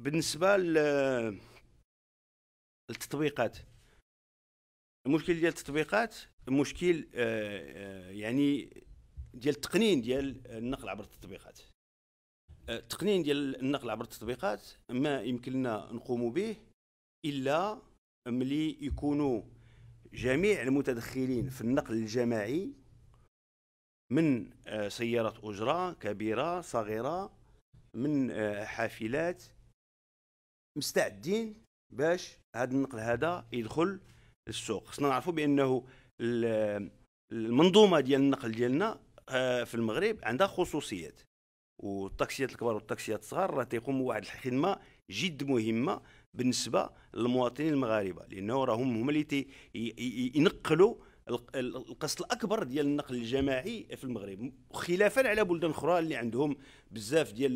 بالنسبه للتطبيقات المشكل ديال التطبيقات مشكل آه، آه، يعني ديال التقنين ديال النقل عبر التطبيقات آه، التقنين ديال النقل عبر التطبيقات ما يمكن لنا نقوم به الا ملي يكونوا جميع المتدخلين في النقل الجماعي من سيارات اجره كبيره صغيره من آه، حافلات مستعدين باش هذا النقل هذا يدخل السوق خصنا نعرفوا بانه المنظومه ديال النقل ديالنا آه، في المغرب عندها خصوصيات والطاكسيات الكبار والطاكسيات الصغار راه تيقوموا واحد الخدمه جد مهمه بالنسبه للمواطنين المغاربه لانه راهم هما اللي ينقلوا القسط الاكبر ديال النقل الجماعي في المغرب خلافا على بلدان اخرى اللي عندهم بزاف ديال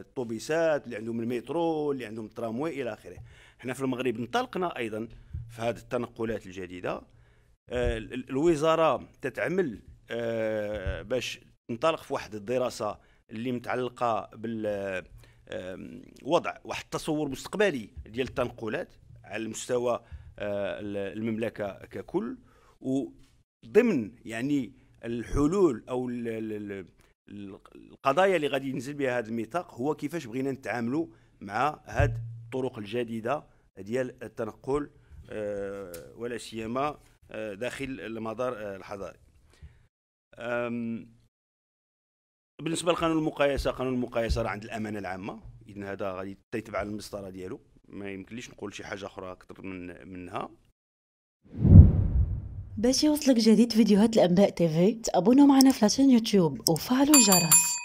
الطوبيسات اللي عندهم المترو اللي عندهم التراموي الى اخره حنا في المغرب انطلقنا ايضا في هذه التنقلات الجديده آه، الوزاره تتعمل آه، باش تنطلق في واحد الدراسه اللي متعلقه بال وضع واحد التصور مستقبلي ديال التنقلات على مستوى آه، المملكه ككل وضمن يعني الحلول او القضايا اللي غادي ينزل بها هذا الميثاق هو كيفاش بغينا نتعاملوا مع هاد الطرق الجديده ديال التنقل آه، ولا سيما آه، داخل المدار آه، الحضاري بالنسبه لقانون المقايسه قانون المقايسه راه عند الامانه العامه اذا هذا غادي تتبع المسطره ديالو ما يمكنليش نقول شي حاجه اخرى اكثر من منها باش يوصلك جديد فيديوهات الانباء تيفي تابونوا معنا في يوتيوب وفعلوا الجرس